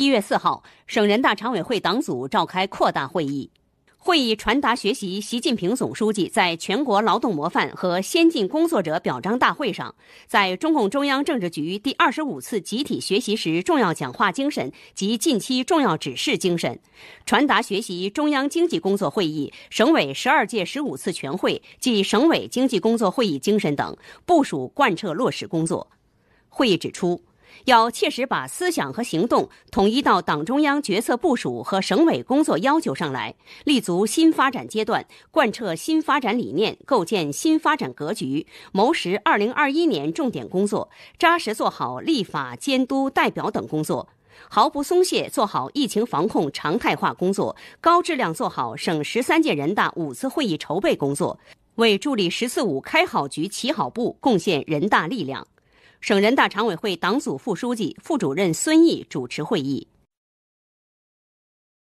一月四号，省人大常委会党组召开扩大会议，会议传达学习习近平总书记在全国劳动模范和先进工作者表彰大会上、在中共中央政治局第二十五次集体学习时重要讲话精神及近期重要指示精神，传达学习中央经济工作会议、省委十二届十五次全会及省委经济工作会议精神等，部署贯彻落实工作。会议指出。要切实把思想和行动统一到党中央决策部署和省委工作要求上来，立足新发展阶段，贯彻新发展理念，构建新发展格局，谋实2021年重点工作，扎实做好立法、监督、代表等工作，毫不松懈做好疫情防控常态化工作，高质量做好省十三届人大五次会议筹备工作，为助力“十四五”开好局、起好步贡献人大力量。省人大常委会党组副书记、副主任孙毅主持会议。